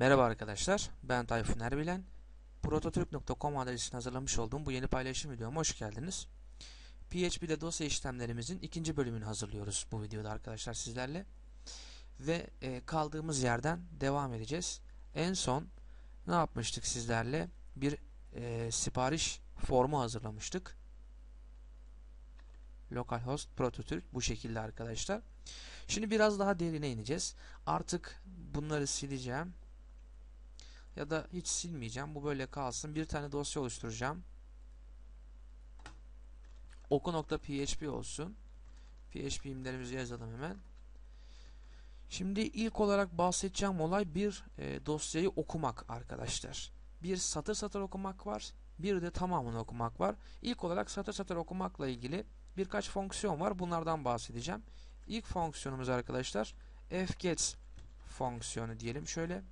Merhaba arkadaşlar, ben Tayfun Erbilen. Prototürk.com adresini hazırlamış olduğum bu yeni paylaşım videoma hoş geldiniz. PHP'de dosya işlemlerimizin ikinci bölümünü hazırlıyoruz bu videoda arkadaşlar sizlerle. Ve e, kaldığımız yerden devam edeceğiz. En son ne yapmıştık sizlerle? Bir e, sipariş formu hazırlamıştık. Localhost Prototürk bu şekilde arkadaşlar. Şimdi biraz daha derine ineceğiz. Artık bunları sileceğim ya da hiç silmeyeceğim. Bu böyle kalsın. Bir tane dosya oluşturacağım. Oku.php olsun. PHP imlerimizi yazalım hemen. Şimdi ilk olarak bahsedeceğim olay bir e, dosyayı okumak arkadaşlar. Bir satır satır okumak var. Bir de tamamını okumak var. İlk olarak satır satır okumakla ilgili birkaç fonksiyon var. Bunlardan bahsedeceğim. İlk fonksiyonumuz arkadaşlar f_gets fonksiyonu diyelim. Şöyle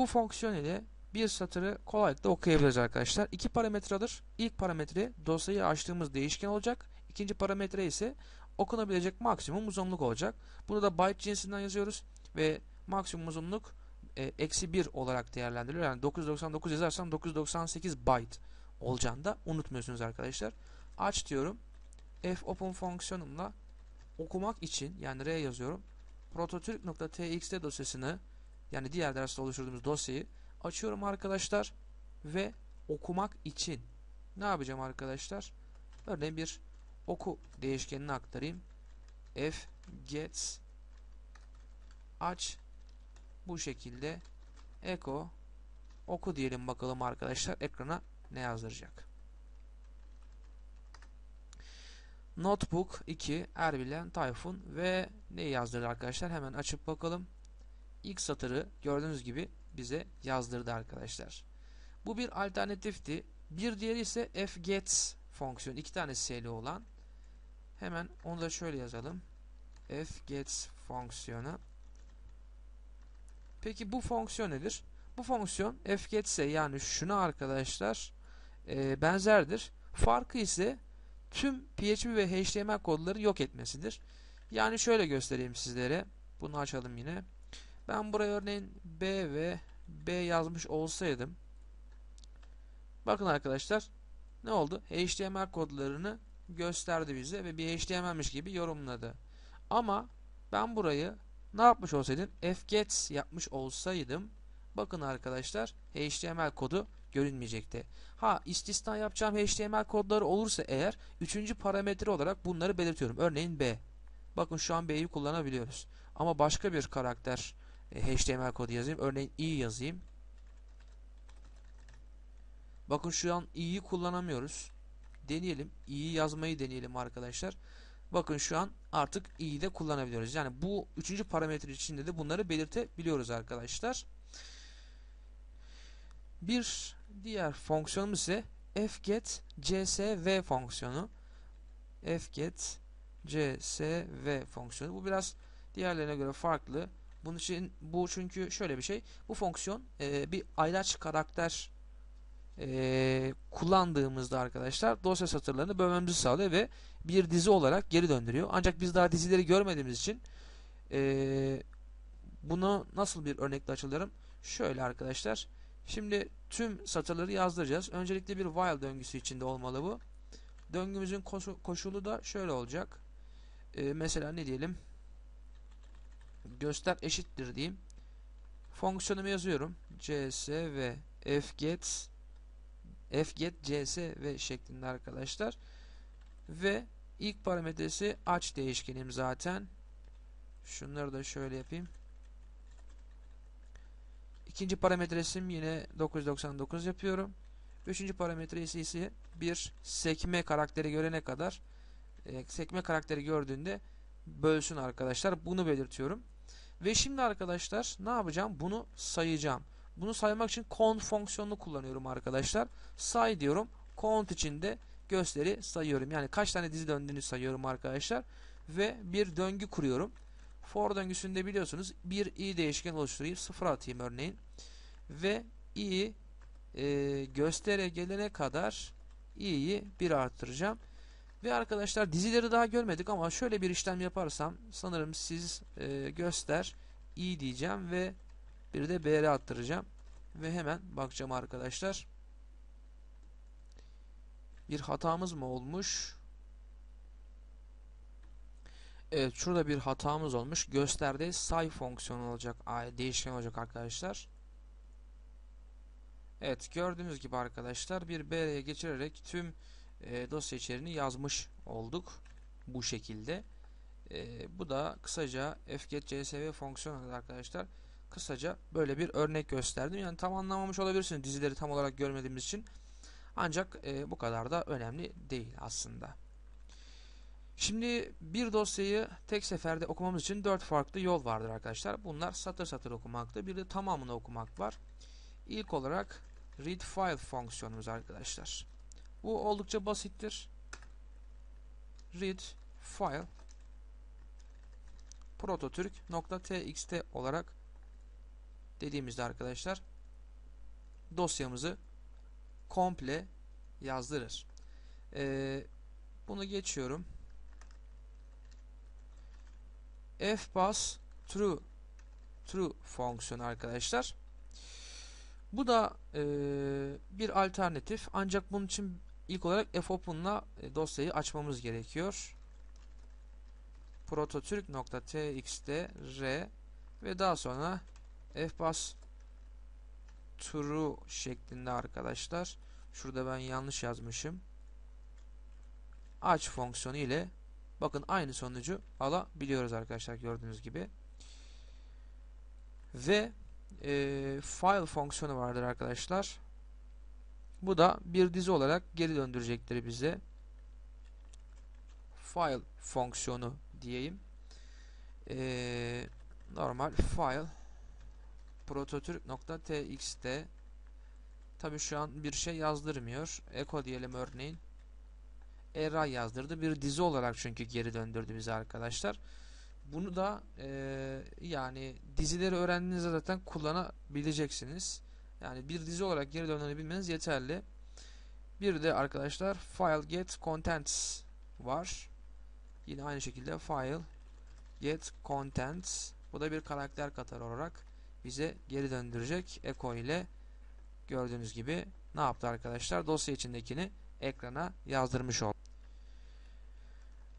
bu fonksiyon ile bir satırı kolaylıkla okuyabiliriz arkadaşlar. İki parametredir. İlk parametre dosyayı açtığımız değişken olacak. İkinci parametre ise okunabilecek maksimum uzunluk olacak. Bunu da byte cinsinden yazıyoruz ve maksimum uzunluk e, eksi 1 olarak değerlendiriliyor. Yani 999 yazarsam 998 byte olacağını da unutmuyorsunuz arkadaşlar. Aç diyorum. fopen fonksiyonumla okumak için yani R yazıyorum. Prototürk.txt dosyasını yani diğer derste oluşturduğumuz dosyayı açıyorum arkadaşlar ve okumak için ne yapacağım arkadaşlar? Örneğin bir oku değişkenini aktarayım. F gets aç bu şekilde echo oku diyelim bakalım arkadaşlar ekrana ne yazdıracak. Notebook 2 Erbilen Tayfun ve ne yazdırır arkadaşlar hemen açıp bakalım ilk satırı gördüğünüz gibi bize yazdırdı arkadaşlar. Bu bir alternatifti. Bir diğeri ise fget fonksiyonu. iki tane s'li olan. Hemen onu da şöyle yazalım. fget fonksiyonu. Peki bu fonksiyon nedir? Bu fonksiyon fget ise yani şuna arkadaşlar e, benzerdir. Farkı ise tüm PHP ve HTML kodları yok etmesidir. Yani şöyle göstereyim sizlere. Bunu açalım yine. Ben buraya örneğin B ve B yazmış olsaydım bakın arkadaşlar ne oldu? HTML kodlarını gösterdi bize ve bir HTML'miş gibi yorumladı. Ama ben burayı ne yapmış olsaydım? fget yapmış olsaydım bakın arkadaşlar HTML kodu görünmeyecekti. Ha istisna yapacağım HTML kodları olursa eğer üçüncü parametre olarak bunları belirtiyorum. Örneğin B. Bakın şu an B'yi kullanabiliyoruz. Ama başka bir karakter HTML kodu yazayım. Örneğin i yazayım. Bakın şu an i'yi kullanamıyoruz. Deneyelim. i'yi yazmayı deneyelim arkadaşlar. Bakın şu an artık i'yi de kullanabiliyoruz. Yani bu üçüncü parametre içinde de bunları belirtebiliyoruz arkadaşlar. Bir diğer fonksiyonumuz ise fget csv fonksiyonu. fget csv fonksiyonu. Bu biraz diğerlerine göre farklı. Bunun için bu çünkü şöyle bir şey. Bu fonksiyon e, bir ayraç karakter e, kullandığımızda arkadaşlar dosya satırlarını bölmemizi sağlıyor ve bir dizi olarak geri döndürüyor. Ancak biz daha dizileri görmediğimiz için e, bunu nasıl bir örnekle açılırım? Şöyle arkadaşlar. Şimdi tüm satırları yazdıracağız. Öncelikle bir while döngüsü içinde olmalı bu. Döngümüzün koşulu da şöyle olacak. E, mesela ne diyelim? göster eşittir diyeyim. Fonksiyonumu yazıyorum. cs ve fget fget cs ve şeklinde arkadaşlar. Ve ilk parametresi aç değişkenim zaten. Şunları da şöyle yapayım. İkinci parametresim yine 999 yapıyorum. Üçüncü parametresi ise bir sekme karakteri görene kadar e, sekme karakteri gördüğünde bölsün arkadaşlar. Bunu belirtiyorum. Ve şimdi arkadaşlar ne yapacağım? Bunu sayacağım. Bunu saymak için count fonksiyonunu kullanıyorum arkadaşlar. Say diyorum. Count içinde gösteri sayıyorum. Yani kaç tane dizi döndüğünü sayıyorum arkadaşlar. Ve bir döngü kuruyorum. For döngüsünde biliyorsunuz bir i değişken oluşturayım. Sıfır atayım örneğin. Ve i e, göstere gelene kadar i'yi bir arttıracağım. Ve arkadaşlar dizileri daha görmedik ama şöyle bir işlem yaparsam sanırım siz e, göster i diyeceğim ve bir de br e attıracağım. Ve hemen bakacağım arkadaşlar. Bir hatamız mı olmuş? Evet şurada bir hatamız olmuş. Gösterde say fonksiyonu olacak. Değişken olacak arkadaşlar. Evet gördüğünüz gibi arkadaşlar bir br'ye geçirerek tüm e, dosya içeriğini yazmış olduk bu şekilde. E, bu da kısaca fget.csv fonksiyonu arkadaşlar kısaca böyle bir örnek gösterdim. Yani tam anlamamış olabilirsiniz dizileri tam olarak görmediğimiz için. Ancak e, bu kadar da önemli değil aslında. Şimdi bir dosyayı tek seferde okumamız için dört farklı yol vardır arkadaşlar. Bunlar satır satır okumakta. Bir de tamamını okumak var. İlk olarak read file fonksiyonumuz arkadaşlar. Bu oldukça basittir. Read file prototürk.txt olarak dediğimizde arkadaşlar dosyamızı komple yazdırır. Ee, bunu geçiyorum. fbus true true fonksiyonu arkadaşlar. Bu da e, bir alternatif ancak bunun için ilk olarak fopen'la e, dosyayı açmamız gerekiyor. prototürk.txtr ve daha sonra fbas true şeklinde arkadaşlar. Şurada ben yanlış yazmışım. Aç fonksiyonu ile bakın aynı sonucu alabiliyoruz arkadaşlar gördüğünüz gibi. Ve e, file fonksiyonu vardır arkadaşlar. Bu da bir dizi olarak geri döndürecektir bize. File fonksiyonu diyeyim. Ee, normal file prototürk.tx'te tabi şu an bir şey yazdırmıyor. Eko diyelim örneğin. Era yazdırdı. Bir dizi olarak çünkü geri döndürdü bize arkadaşlar. Bunu da e, yani dizileri öğrendiğinizde zaten kullanabileceksiniz. Yani bir dizi olarak geri dönebilmeniz yeterli. Bir de arkadaşlar file get contents var. Yine aynı şekilde file get contents. Bu da bir karakter katar olarak bize geri döndürecek. Echo ile gördüğünüz gibi ne yaptı arkadaşlar? Dosya içindekini ekrana yazdırmış oldu.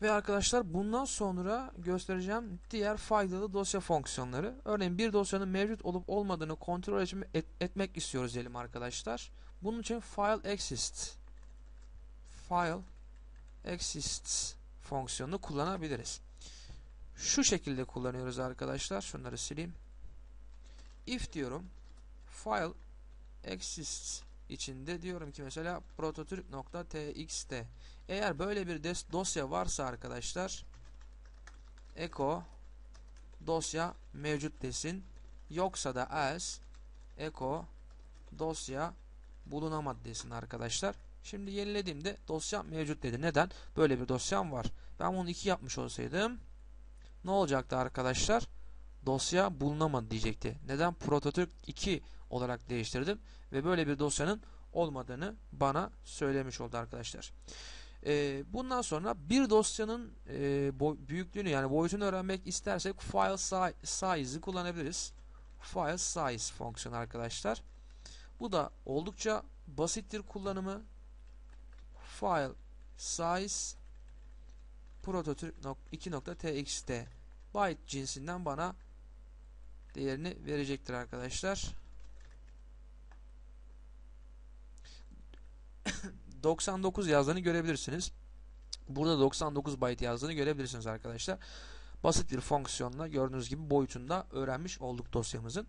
Ve arkadaşlar bundan sonra göstereceğim diğer faydalı dosya fonksiyonları. Örneğin bir dosyanın mevcut olup olmadığını kontrol et etmek istiyoruz diyelim arkadaşlar. Bunun için file exist file exists fonksiyonunu kullanabiliriz. Şu şekilde kullanıyoruz arkadaşlar. Şunları sileyim. If diyorum file exists içinde diyorum ki mesela prototürk.txt eğer böyle bir dosya varsa arkadaşlar echo dosya mevcut desin. Yoksa da else echo dosya bulunamadı desin arkadaşlar. Şimdi yenilediğimde dosya mevcut dedi. Neden? Böyle bir dosyam var. Ben bunu 2 yapmış olsaydım ne olacaktı arkadaşlar? Dosya bulunamadı diyecekti. Neden? Prototip 2 olarak değiştirdim ve böyle bir dosyanın olmadığını bana söylemiş oldu arkadaşlar. E, bundan sonra bir dosyanın e, boy, büyüklüğünü yani boyutunu öğrenmek istersek file si size'ı kullanabiliriz. File size fonksiyonu arkadaşlar. Bu da oldukça basittir kullanımı. File size prototip 2.txt byte cinsinden bana değerini verecektir arkadaşlar. 99 yazdığını görebilirsiniz. Burada 99 byte yazdığını görebilirsiniz arkadaşlar. Basit bir fonksiyonla gördüğünüz gibi boyutunda öğrenmiş olduk dosyamızın.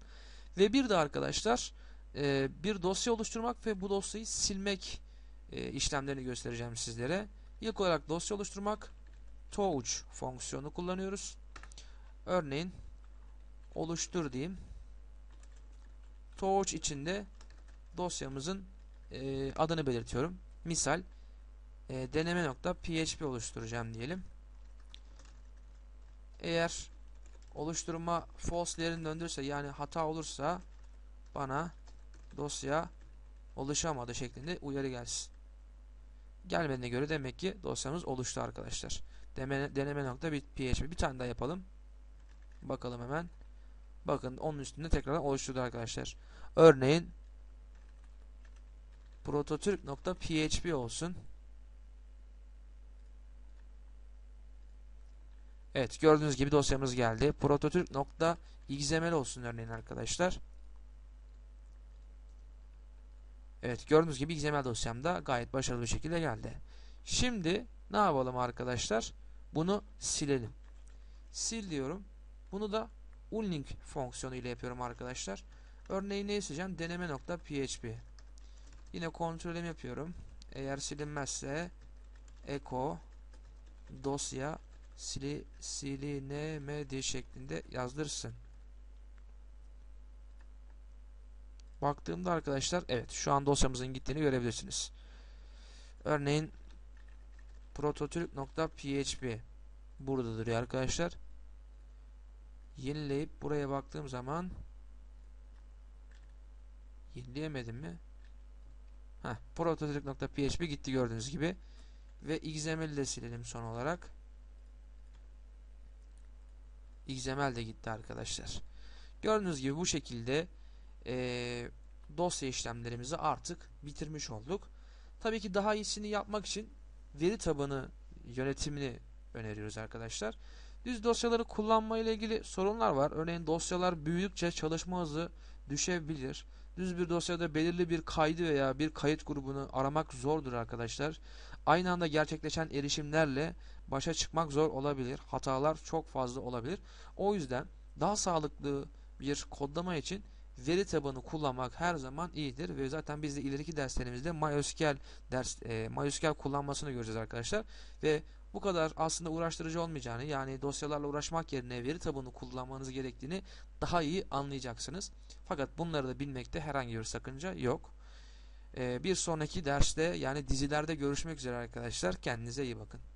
Ve bir de arkadaşlar e, bir dosya oluşturmak ve bu dosyayı silmek e, işlemlerini göstereceğim sizlere. İlk olarak dosya oluşturmak touch fonksiyonu kullanıyoruz. Örneğin oluştur diyeyim. Touch içinde dosyamızın e, adını belirtiyorum. Misal e, deneme nokta PHP oluşturacağım diyelim. Eğer oluşturma false değerini döndürse yani hata olursa bana dosya oluşamadı şeklinde uyarı gelsin. Gelmediğine göre demek ki dosyamız oluştu arkadaşlar. Deneme, deneme nokta bir PHP. Bir tane daha yapalım. Bakalım hemen. Bakın onun üstünde tekrar oluşturdu arkadaşlar. Örneğin prototürk.php olsun. Evet gördüğünüz gibi dosyamız geldi. Prototürk.xml olsun örneğin arkadaşlar. Evet gördüğünüz gibi XML dosyamda gayet başarılı bir şekilde geldi. Şimdi ne yapalım arkadaşlar? Bunu silelim. Sil diyorum. Bunu da unlink fonksiyonu ile yapıyorum arkadaşlar. Örneğin ne sileceğim? Deneme.php Yine kontrolüm yapıyorum. Eğer silinmezse eko dosya sili, silinemedi şeklinde yazdırsın. Baktığımda arkadaşlar evet şu an dosyamızın gittiğini görebilirsiniz. Örneğin prototürk.php burada duruyor arkadaşlar. Yenileyip buraya baktığım zaman yenileyemedim mi? Heh, prototip.php gitti gördüğünüz gibi. Ve xml'i de silelim son olarak. xml de gitti arkadaşlar. Gördüğünüz gibi bu şekilde e, dosya işlemlerimizi artık bitirmiş olduk. Tabii ki daha iyisini yapmak için veri tabanı yönetimini öneriyoruz arkadaşlar. Düz dosyaları kullanma ile ilgili sorunlar var. Örneğin dosyalar büyüdükçe çalışma hızı düşebilir. Düz bir dosyada belirli bir kaydı veya bir kayıt grubunu aramak zordur arkadaşlar. Aynı anda gerçekleşen erişimlerle başa çıkmak zor olabilir. Hatalar çok fazla olabilir. O yüzden daha sağlıklı bir kodlama için veri tabanı kullanmak her zaman iyidir ve zaten biz de ileriki derslerimizde MySQL ders e, MySQL kullanmasını göreceğiz arkadaşlar ve bu kadar aslında uğraştırıcı olmayacağını yani dosyalarla uğraşmak yerine veri tabanı kullanmanız gerektiğini daha iyi anlayacaksınız. Fakat bunları da bilmekte herhangi bir sakınca yok. Ee, bir sonraki derste yani dizilerde görüşmek üzere arkadaşlar. Kendinize iyi bakın.